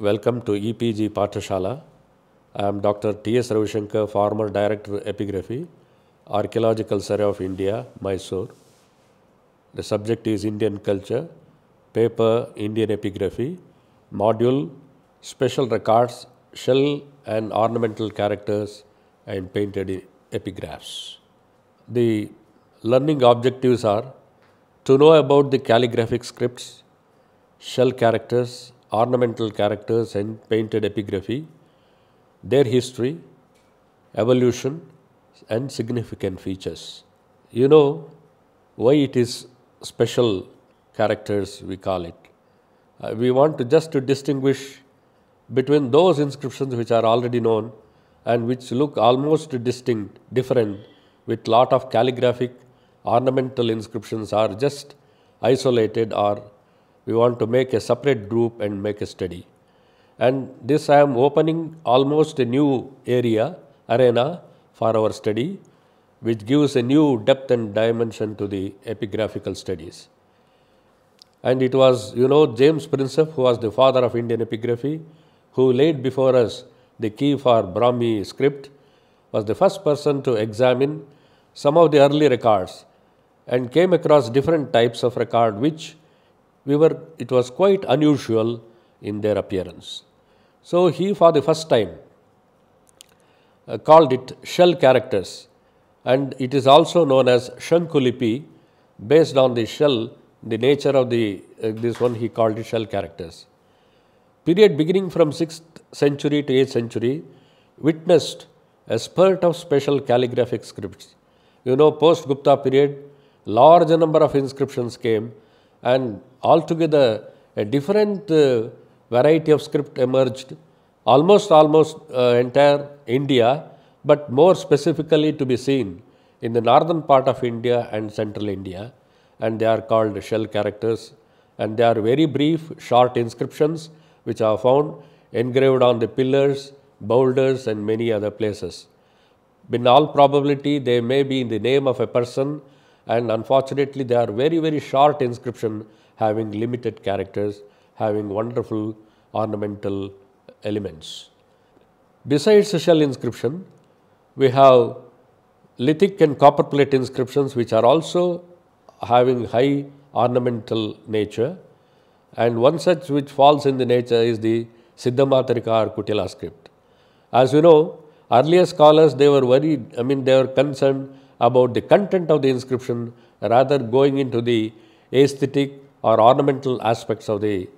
Welcome to EPG Patashala. I am Dr. T.S. Ravishankar, former Director Epigraphy, Archaeological Survey of India, Mysore. The subject is Indian Culture, paper Indian Epigraphy, module Special Records, Shell and Ornamental Characters and Painted Epigraphs. The learning objectives are to know about the calligraphic scripts, shell characters ornamental characters and painted epigraphy, their history, evolution and significant features. You know why it is special characters we call it. Uh, we want to just to distinguish between those inscriptions which are already known and which look almost distinct, different with lot of calligraphic ornamental inscriptions are just isolated or we want to make a separate group and make a study. And this I am opening almost a new area, arena for our study, which gives a new depth and dimension to the epigraphical studies. And it was, you know, James Prinsep, who was the father of Indian epigraphy, who laid before us the key for Brahmi script, was the first person to examine some of the early records and came across different types of record which we were it was quite unusual in their appearance. So, he for the first time uh, called it shell characters and it is also known as Shankulipi based on the shell the nature of the uh, this one he called it shell characters. Period beginning from 6th century to 8th century witnessed a spurt of special calligraphic scripts. You know post Gupta period large number of inscriptions came and altogether a different uh, variety of script emerged almost almost uh, entire India but more specifically to be seen in the northern part of India and central India and they are called shell characters and they are very brief short inscriptions which are found engraved on the pillars, boulders and many other places. In all probability they may be in the name of a person and unfortunately they are very very short inscription having limited characters having wonderful ornamental elements. Besides shell inscription we have lithic and copper plate inscriptions which are also having high ornamental nature and one such which falls in the nature is the Siddhamatarika or Kutila script. As you know earlier scholars they were very I mean they were concerned about the content of the inscription rather going into the aesthetic or ornamental aspects of the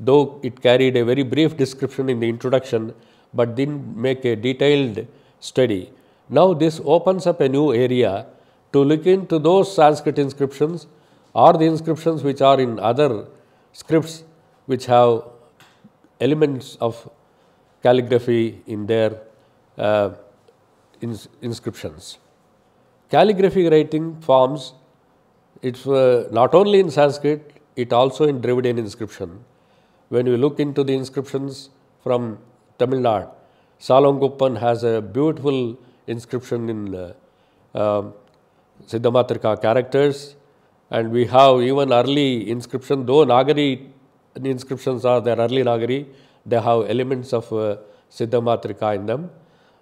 though it carried a very brief description in the introduction but didn't make a detailed study. Now this opens up a new area to look into those Sanskrit inscriptions or the inscriptions which are in other scripts which have elements of calligraphy in their uh, ins inscriptions calligraphic writing forms, it's uh, not only in Sanskrit, it also in Dravidian inscription. When we look into the inscriptions from Tamil Nadu, Salonguppan has a beautiful inscription in uh, uh, um, Siddhamatrika characters and we have even early inscription, though Nagari inscriptions are there early Nagari, they have elements of uh, Siddhamatrika in them.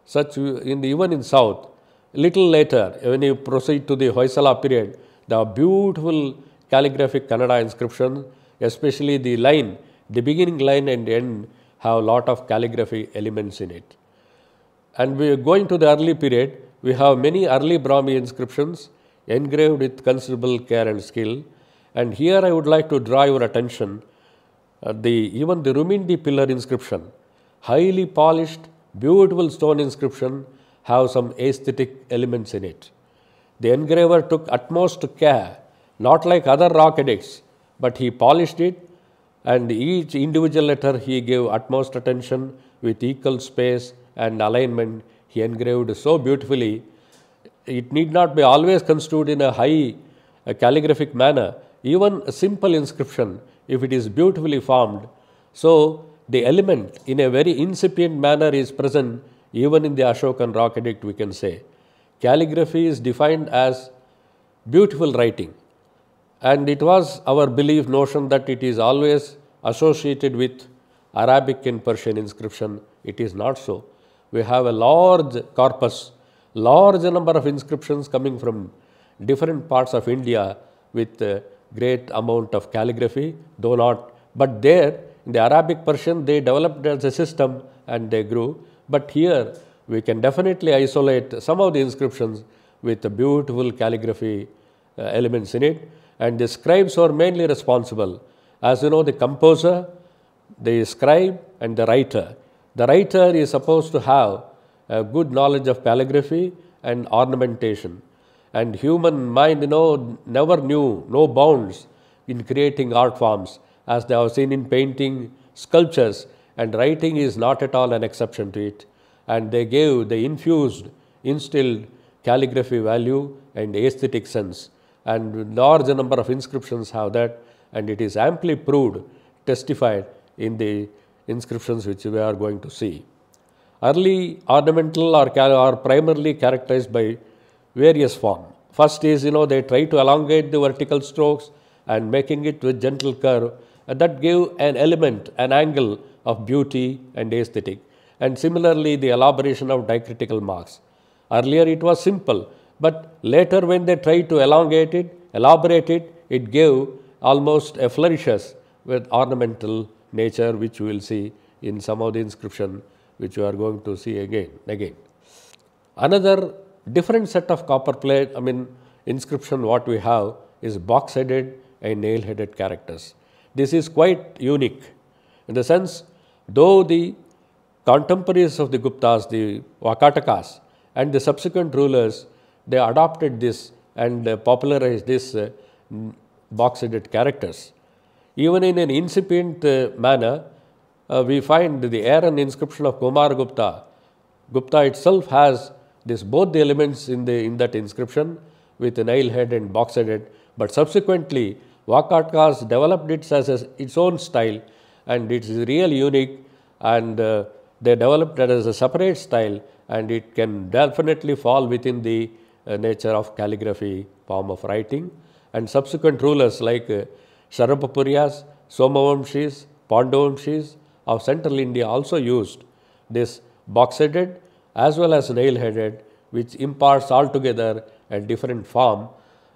Such uh, in the, even in south, Little later, when you proceed to the Hoysala period, the beautiful calligraphic Kannada inscription, especially the line, the beginning line and end have a lot of calligraphy elements in it. And we are going to the early period, we have many early Brahmi inscriptions engraved with considerable care and skill. And here I would like to draw your attention uh, the even the Rumindi pillar inscription, highly polished, beautiful stone inscription have some aesthetic elements in it. The engraver took utmost care, not like other rock edicts, but he polished it and each individual letter he gave utmost attention with equal space and alignment he engraved so beautifully. It need not be always construed in a high a calligraphic manner, even a simple inscription if it is beautifully formed. So, the element in a very incipient manner is present even in the Ashokan rock edict, we can say calligraphy is defined as beautiful writing. And it was our belief notion that it is always associated with Arabic and Persian inscription. It is not so. We have a large corpus, large number of inscriptions coming from different parts of India with great amount of calligraphy, though not. But there, in the Arabic Persian, they developed as a system and they grew. But here we can definitely isolate some of the inscriptions with the beautiful calligraphy uh, elements in it and the scribes are mainly responsible. As you know the composer, the scribe and the writer. The writer is supposed to have a good knowledge of calligraphy and ornamentation and human mind you know never knew no bounds in creating art forms as they have seen in painting sculptures and writing is not at all an exception to it. And they gave, they infused, instilled calligraphy value and aesthetic sense. And large number of inscriptions have that and it is amply proved, testified in the inscriptions which we are going to see. Early ornamental are, are primarily characterized by various form. First is, you know, they try to elongate the vertical strokes and making it with gentle curve and that gave an element, an angle of beauty and aesthetic. And similarly, the elaboration of diacritical marks. Earlier it was simple, but later when they tried to elongate it, elaborate it, it gave almost a flourishes with ornamental nature which we will see in some of the inscription which you are going to see again again. Another different set of copper plate I mean inscription what we have is box headed and nail headed characters. This is quite unique in the sense Though the contemporaries of the Guptas, the Vakatakas and the subsequent rulers, they adopted this and uh, popularized this uh, box-headed characters. Even in an incipient uh, manner, uh, we find the Aaron inscription of Kumar Gupta. Gupta itself has this both the elements in the in that inscription with an nail head and box headed, but subsequently Vakatakas developed it as a, its own style and it is real unique and uh, they developed that as a separate style and it can definitely fall within the uh, nature of calligraphy form of writing and subsequent rulers like uh, Somavamshis, Pandavamshis of central India also used this box-headed as well as nail-headed which imparts altogether a different form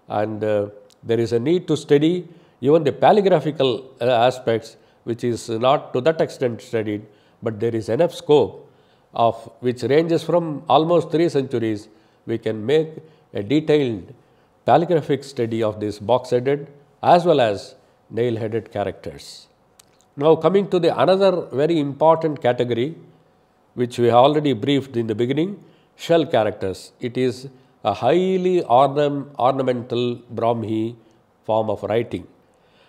and uh, there is a need to study even the paligraphical uh, aspects which is not to that extent studied, but there is enough scope of which ranges from almost three centuries, we can make a detailed paleographic study of these box-headed as well as nail-headed characters. Now, coming to the another very important category, which we already briefed in the beginning, shell characters. It is a highly ornam, ornamental Brahmi form of writing.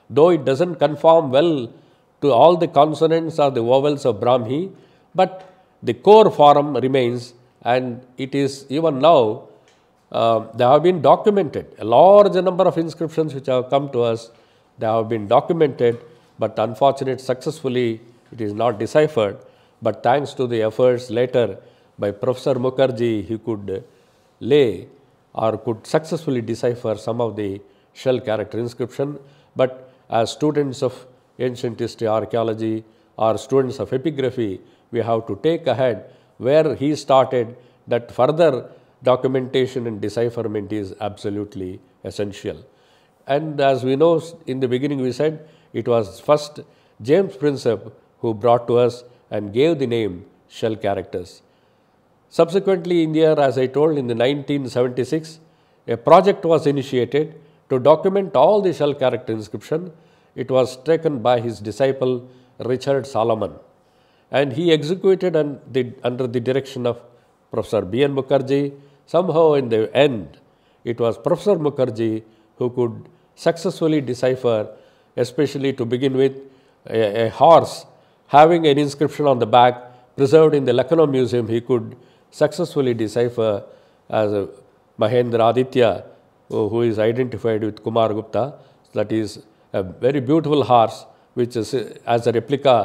Though it does not conform well to all the consonants or the vowels of Brahmi, but the core form remains and it is even now uh, they have been documented a large number of inscriptions which have come to us they have been documented but unfortunately successfully it is not deciphered but thanks to the efforts later by professor mukherjee he could lay or could successfully decipher some of the shell character inscription but as students of ancient history, archaeology or students of epigraphy, we have to take ahead where he started that further documentation and decipherment is absolutely essential. And as we know in the beginning we said it was first James Princep who brought to us and gave the name shell characters. Subsequently in the year as I told in the 1976 a project was initiated to document all the shell character inscription it was taken by his disciple Richard Solomon and he executed the, under the direction of Professor B.N. Mukherjee. Somehow in the end, it was Professor Mukherjee who could successfully decipher, especially to begin with, a, a horse having an inscription on the back preserved in the Lucknow Museum, he could successfully decipher as Mahendra Aditya, who is identified with Kumar Gupta, that is a very beautiful horse which is as a replica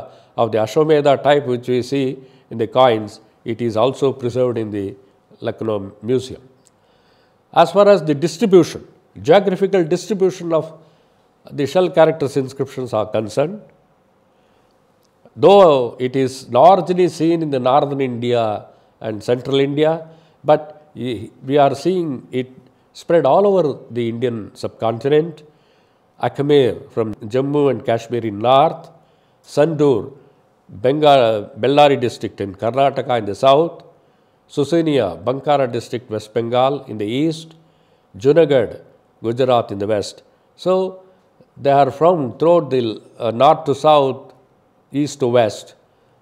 of the Ashwamedha type which we see in the coins. It is also preserved in the Lucknow Museum. As far as the distribution, geographical distribution of the shell characters inscriptions are concerned, though it is largely seen in the northern India and central India, but we are seeing it spread all over the Indian subcontinent Akamir from Jammu and Kashmir in north, Sandur, Bengal, Bellary district in Karnataka in the south, Susania, Bankara district, West Bengal in the east, Junagadh, Gujarat in the west. So, they are from throughout the uh, north to south, east to west.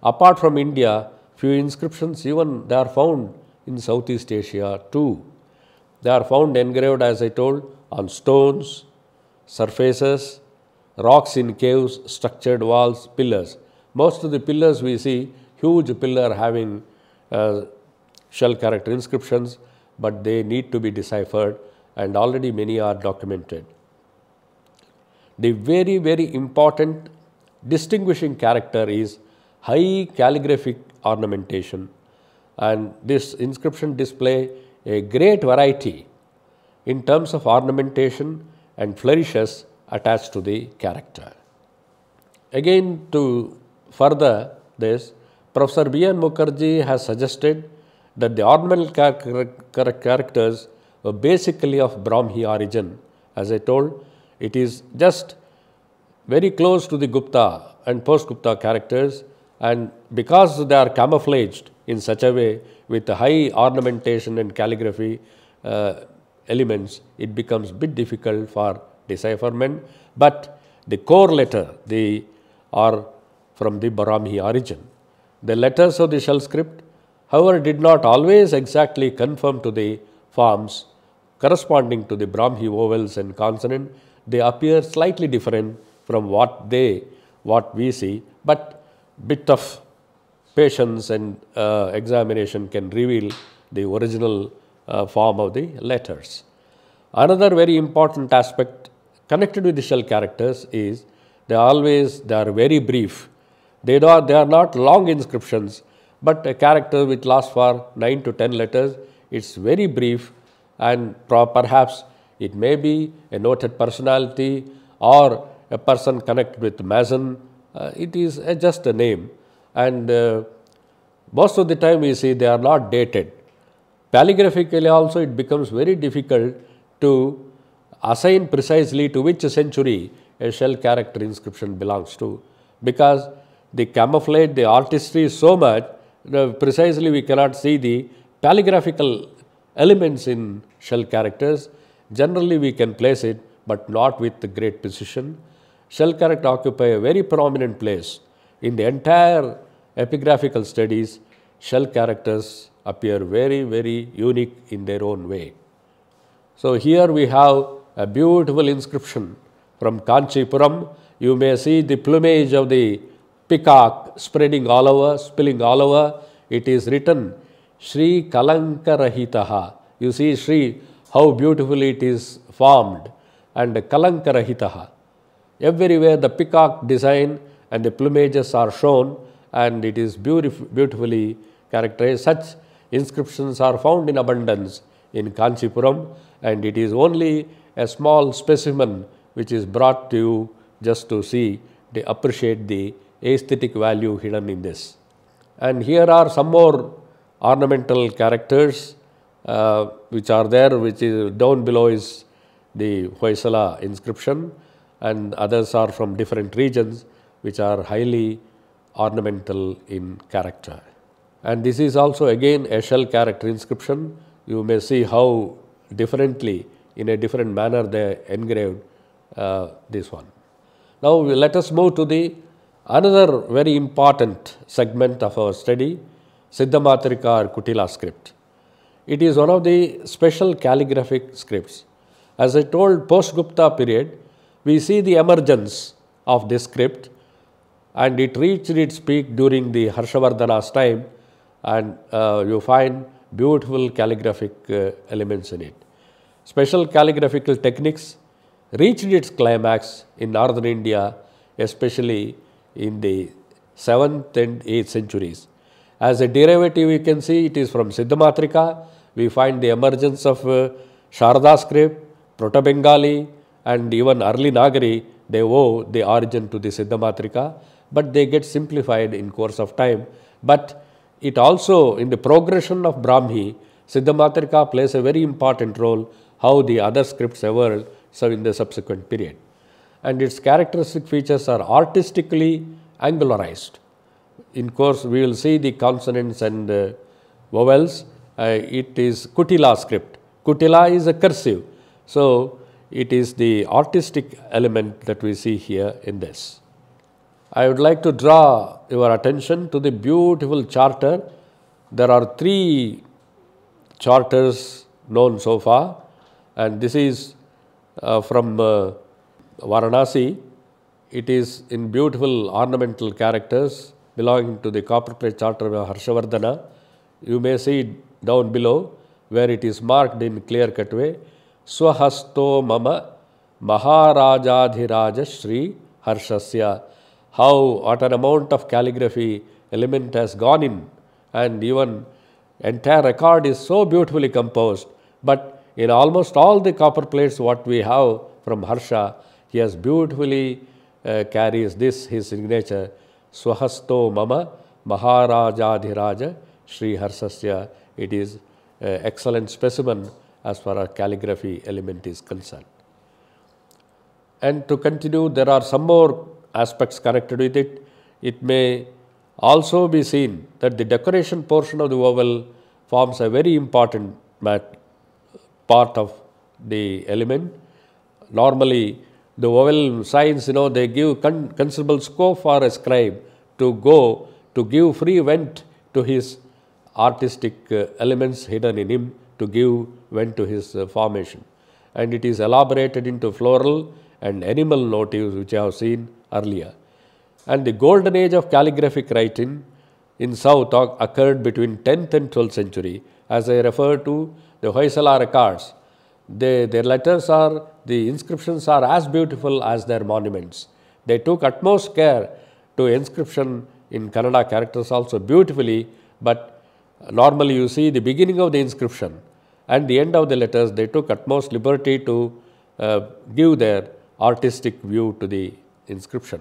Apart from India, few inscriptions even they are found in Southeast Asia too. They are found engraved as I told on stones, surfaces, rocks in caves, structured walls, pillars. Most of the pillars we see, huge pillar having uh, shell character inscriptions, but they need to be deciphered and already many are documented. The very, very important distinguishing character is high calligraphic ornamentation and this inscription display a great variety in terms of ornamentation and flourishes attached to the character. Again to further this, Professor B.N. Mukherjee has suggested that the ornamental char char characters were basically of Brahmi origin. As I told, it is just very close to the Gupta and post-Gupta characters and because they are camouflaged in such a way with high ornamentation and calligraphy, uh, elements, it becomes bit difficult for decipherment, but the core letter, they are from the Brahmi origin. The letters of the shell script, however, did not always exactly conform to the forms corresponding to the Brahmi vowels and consonant. They appear slightly different from what they, what we see, but bit of patience and uh, examination can reveal the original uh, form of the letters. Another very important aspect connected with the shell characters is they always they are very brief. They, are they are not long inscriptions but a character which lasts for 9 to 10 letters it's very brief and perhaps it may be a noted personality or a person connected with Mason. Uh, it is just a name and uh, most of the time we see they are not dated. Paligraphically also it becomes very difficult to assign precisely to which century a shell character inscription belongs to because the camouflage, the artistry is so much precisely we cannot see the paligraphical elements in shell characters. Generally we can place it but not with great precision. Shell character occupy a very prominent place in the entire epigraphical studies. Shell characters appear very, very unique in their own way. So here we have a beautiful inscription from Kanchipuram. You may see the plumage of the peacock spreading all over, spilling all over. It is written, Sri Kalankarahitaha. You see Sri, how beautifully it is formed and Kalankarahitaha. Everywhere the peacock design and the plumages are shown and it is beautif beautifully characterized. Such Inscriptions are found in abundance in Kanchipuram and it is only a small specimen which is brought to you just to see to appreciate the aesthetic value hidden in this. And here are some more ornamental characters uh, which are there which is down below is the Hoysala inscription and others are from different regions which are highly ornamental in character and this is also again a shell character inscription. You may see how differently in a different manner they engraved uh, this one. Now, let us move to the another very important segment of our study Siddhamatrika or Kutila script. It is one of the special calligraphic scripts. As I told post Gupta period, we see the emergence of this script and it reached its peak during the Harshavardhana's time and uh, you find beautiful calligraphic uh, elements in it. Special calligraphical techniques reached its climax in northern India, especially in the 7th and 8th centuries. As a derivative, you can see it is from Siddhamatrika. We find the emergence of uh, Sharada script, Proto-Bengali and even early Nagari, they owe the origin to the Siddhamatrika, but they get simplified in course of time. But it also in the progression of Brahmi, Siddhamatrika plays a very important role how the other scripts evolved so in the subsequent period. And its characteristic features are artistically angularized. In course, we will see the consonants and uh, vowels. Uh, it is Kutila script. Kutila is a cursive. So, it is the artistic element that we see here in this. I would like to draw your attention to the beautiful charter. There are three charters known so far and this is uh, from uh, Varanasi. It is in beautiful ornamental characters belonging to the plate charter of Harshavardhana. You may see it down below where it is marked in clear cut way. Swahasto mama Maharajadhiraja Sri Harshasya how what an amount of calligraphy element has gone in and even entire record is so beautifully composed. But in almost all the copper plates what we have from Harsha, he has beautifully uh, carries this his signature Swahasto Mama Maharajadhiraja Sri Harsasya. It is uh, excellent specimen as far as calligraphy element is concerned. And to continue, there are some more aspects connected with it. It may also be seen that the decoration portion of the oval forms a very important part of the element. Normally, the oval signs, you know, they give con considerable scope for a scribe to go to give free vent to his artistic uh, elements hidden in him to give vent to his uh, formation. And it is elaborated into floral and animal motifs which I have seen earlier. And the golden age of calligraphic writing in South occurred between 10th and 12th century. As I refer to the Hoysala records, they, their letters are, the inscriptions are as beautiful as their monuments. They took utmost care to inscription in Kannada characters also beautifully, but normally you see the beginning of the inscription and the end of the letters, they took utmost liberty to uh, give their artistic view to the inscription.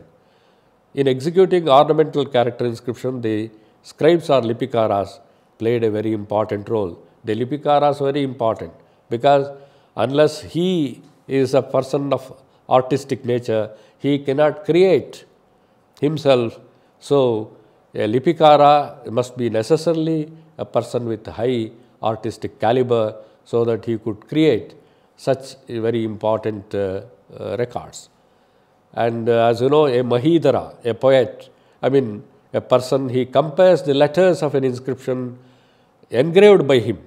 In executing ornamental character inscription, the scribes or lipikaras played a very important role. The lipikaras very important because unless he is a person of artistic nature, he cannot create himself. So, a lipikara must be necessarily a person with high artistic caliber so that he could create such very important uh, uh, records. And uh, as you know, a Mahidara, a poet, I mean, a person, he compares the letters of an inscription engraved by him,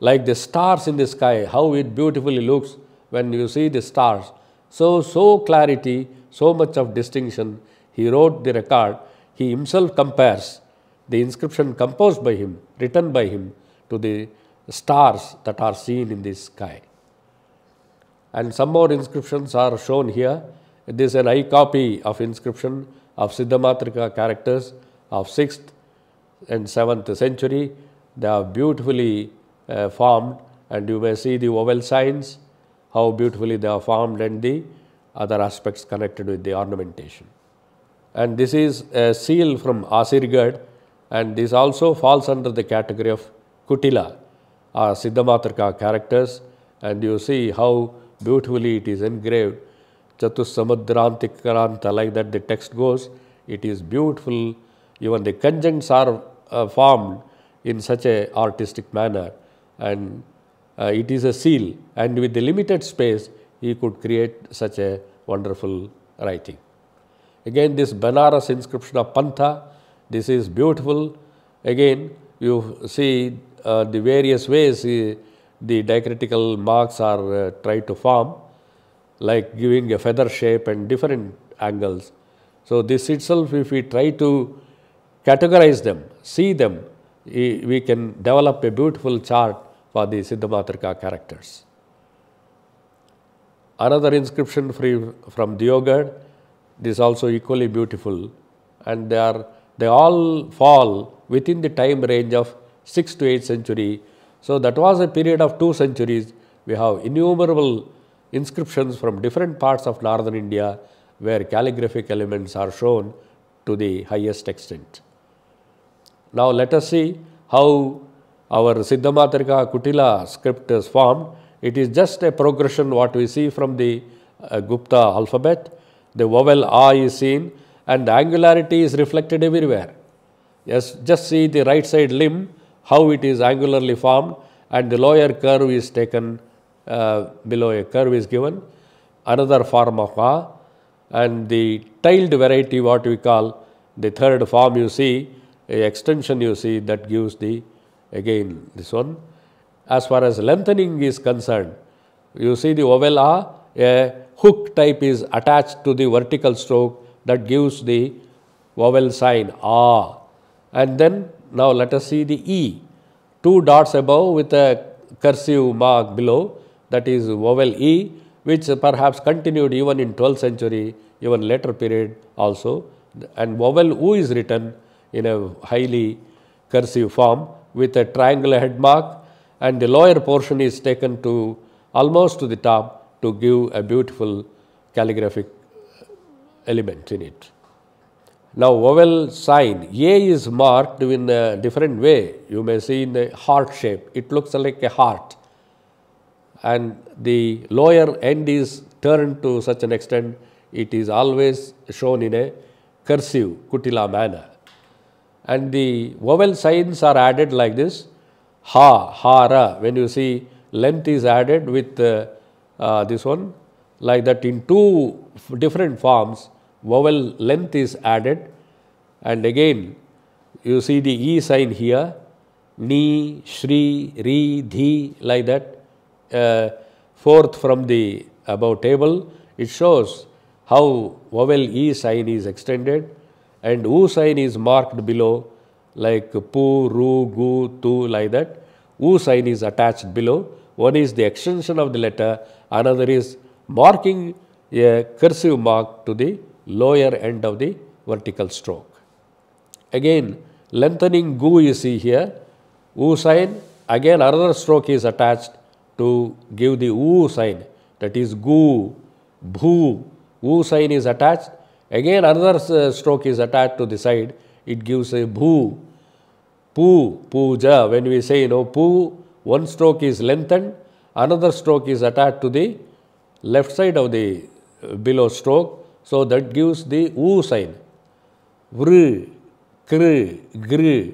like the stars in the sky, how it beautifully looks when you see the stars. So, so clarity, so much of distinction, he wrote the record. He himself compares the inscription composed by him, written by him, to the stars that are seen in the sky. And some more inscriptions are shown here. This is an eye copy of inscription of Siddhamatrika characters of 6th and 7th century. They are beautifully uh, formed and you may see the oval signs, how beautifully they are formed and the other aspects connected with the ornamentation. And this is a seal from Asirgad and this also falls under the category of Kutila or uh, Siddhamatrika characters and you see how beautifully it is engraved Chatusamadrantikaranta like that the text goes. It is beautiful. Even the conjuncts are uh, formed in such a artistic manner and uh, it is a seal and with the limited space he could create such a wonderful writing. Again this Banaras inscription of Pantha, this is beautiful. Again you see uh, the various ways uh, the diacritical marks are uh, tried to form like giving a feather shape and different angles. So this itself if we try to categorize them, see them, we can develop a beautiful chart for the Siddhamatrika characters. Another inscription free from Diogad is also equally beautiful and they are they all fall within the time range of 6 to 8 century. So that was a period of two centuries. We have innumerable inscriptions from different parts of northern India where calligraphic elements are shown to the highest extent. Now let us see how our Siddhamatrika Kutila script is formed. It is just a progression what we see from the uh, Gupta alphabet. The vowel A is seen and the angularity is reflected everywhere. Yes, just see the right side limb, how it is angularly formed and the lower curve is taken uh, below a curve is given, another form of A and the tiled variety what we call the third form you see, a extension you see that gives the again this one. As far as lengthening is concerned, you see the oval A, a hook type is attached to the vertical stroke that gives the vowel sign A and then now let us see the E. Two dots above with a cursive mark below that is vowel E which perhaps continued even in 12th century, even later period also and vowel U is written in a highly cursive form with a triangular head mark and the lower portion is taken to almost to the top to give a beautiful calligraphic element in it. Now, vowel sign A is marked in a different way. You may see in a heart shape. It looks like a heart and the lower end is turned to such an extent it is always shown in a cursive kutila manner. And the vowel signs are added like this ha, hara. When you see length is added with uh, uh, this one like that in two different forms vowel length is added and again you see the E sign here, ni, shri, ri, dhi like that uh, fourth from the above table, it shows how vowel E sign is extended and U sign is marked below like pu, ru, gu, tu like that. U sign is attached below. One is the extension of the letter, another is marking a cursive mark to the lower end of the vertical stroke. Again, lengthening gu you see here, U sign, again another stroke is attached to give the oo sign that is gu, bhu. oo sign is attached. Again another stroke is attached to the side, it gives a bhu, poo, puja. When we say you know poo, one stroke is lengthened, another stroke is attached to the left side of the uh, below stroke. So that gives the oo sign. Vr, kr, gr,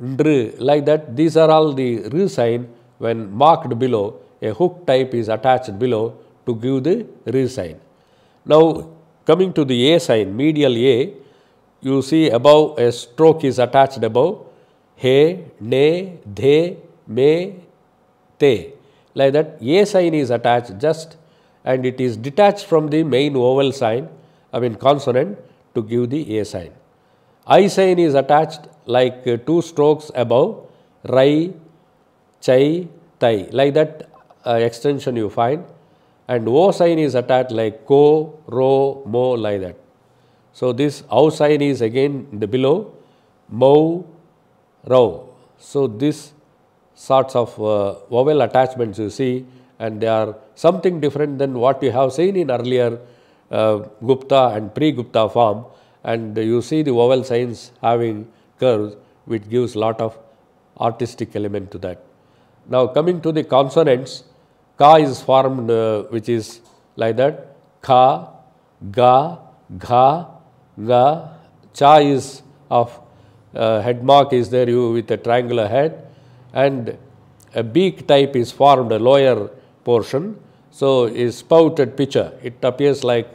ndr like that these are all the r sign when marked below, a hook type is attached below to give the reel sign. Now coming to the A sign, medial A, you see above a stroke is attached above he, ne, de me, te. Like that A sign is attached just and it is detached from the main oval sign, I mean consonant to give the A sign. I sign is attached like two strokes above, rai, chai, tai. Like that uh, extension you find. And O sign is attached like ko, ro, mo, like that. So this au sign is again the below, mo, rau. So this sorts of uh, vowel attachments you see and they are something different than what you have seen in earlier uh, Gupta and pre-Gupta form and you see the vowel signs having curves which gives lot of artistic element to that. Now coming to the consonants, ka is formed uh, which is like that, Ka, ga, gha, ga, cha is of uh, head mark is there you with a triangular head and a beak type is formed a lower portion. So is spouted pitcher, it appears like,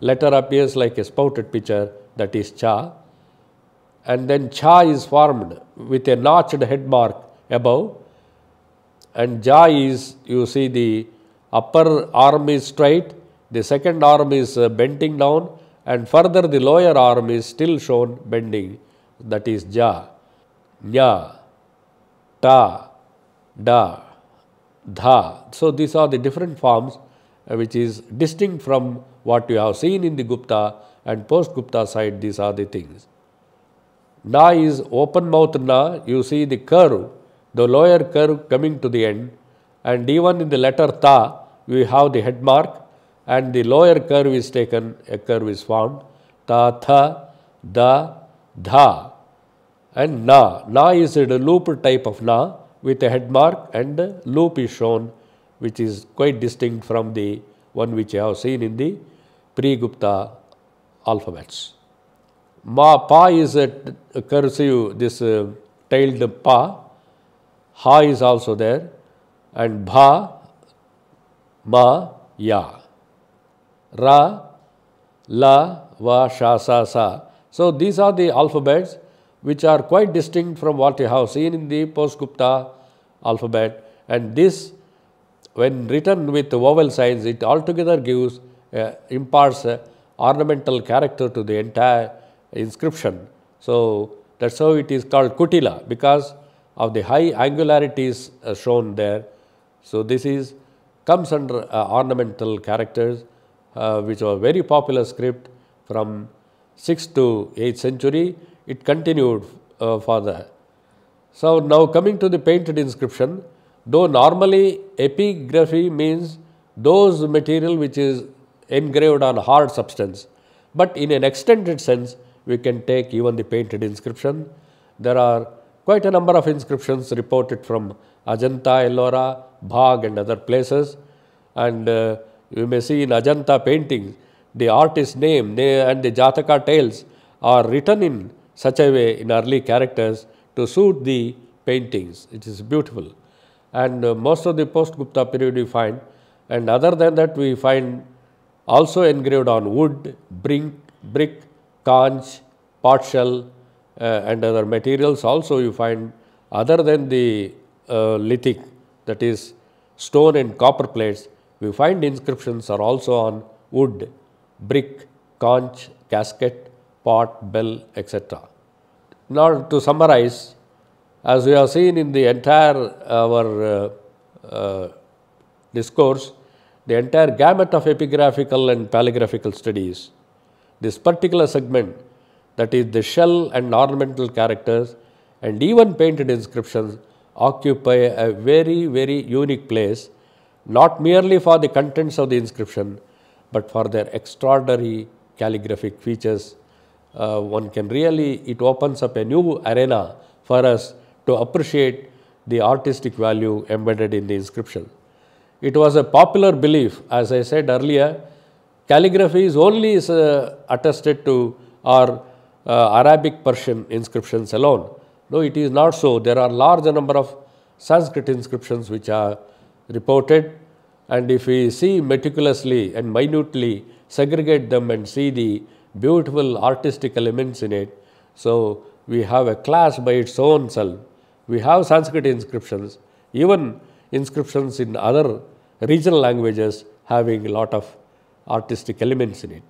letter appears like a spouted pitcher that is cha and then cha is formed with a notched head mark above and jaw is you see the upper arm is straight, the second arm is uh, bending down and further the lower arm is still shown bending that is jaw, nya, ta, da, dha. So, these are the different forms uh, which is distinct from what you have seen in the Gupta and post Gupta side these are the things. Na is open mouth na, you see the curve the lower curve coming to the end and D1 in the letter Ta we have the head mark and the lower curve is taken a curve is formed Ta, Tha, Da, Dha and Na. Na is a loop type of Na with a head mark and loop is shown which is quite distinct from the one which I have seen in the pre-Gupta alphabets. Ma, Pa is a, a cursive, this uh, tailed Pa Ha is also there and Bha, Ma, Ya. Ra, La, Va, Sha, Sa, Sa. So, these are the alphabets which are quite distinct from what you have seen in the post-Gupta alphabet and this when written with vowel signs it altogether gives uh, imparts uh, ornamental character to the entire inscription. So, that is how it is called Kutila because of the high angularities uh, shown there. So, this is comes under uh, ornamental characters uh, which was very popular script from 6th to 8th century. It continued further. So, now coming to the painted inscription, though normally epigraphy means those material which is engraved on hard substance. But in an extended sense, we can take even the painted inscription. There are Quite a number of inscriptions reported from Ajanta, Ellora, Bhag and other places and uh, you may see in Ajanta paintings the artist's name and the Jataka tales are written in such a way in early characters to suit the paintings. It is beautiful. And uh, most of the post-Gupta period we find and other than that we find also engraved on wood, brink, brick, conch, pot shell, uh, and other materials also you find other than the uh, lithic that is stone and copper plates, we find inscriptions are also on wood, brick, conch, casket, pot, bell, etc. Now to summarize, as we have seen in the entire our uh, uh, discourse, the entire gamut of epigraphical and paleographical studies, this particular segment that is the shell and ornamental characters and even painted inscriptions occupy a very very unique place not merely for the contents of the inscription but for their extraordinary calligraphic features. Uh, one can really, it opens up a new arena for us to appreciate the artistic value embedded in the inscription. It was a popular belief, as I said earlier, calligraphy is only uh, attested to or uh, Arabic Persian inscriptions alone. No, it is not so. There are large number of Sanskrit inscriptions which are reported and if we see meticulously and minutely segregate them and see the beautiful artistic elements in it. So, we have a class by its own self. We have Sanskrit inscriptions, even inscriptions in other regional languages having a lot of artistic elements in it.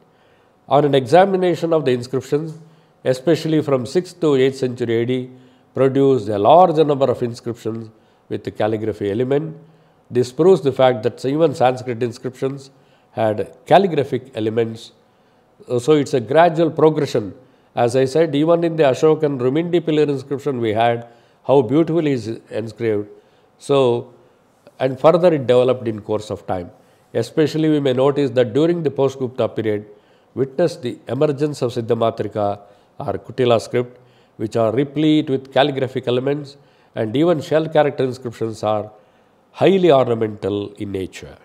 On an examination of the inscriptions, especially from 6th to 8th century AD, produced a large number of inscriptions with the calligraphy element. This proves the fact that even Sanskrit inscriptions had calligraphic elements. So, it is a gradual progression. As I said, even in the Ashokan Rumindi pillar inscription we had, how beautifully is inscribed. So, and further it developed in course of time. Especially we may notice that during the post-Gupta period, witnessed the emergence of Siddhamatrika or Kutila script which are replete with calligraphic elements and even shell character inscriptions are highly ornamental in nature.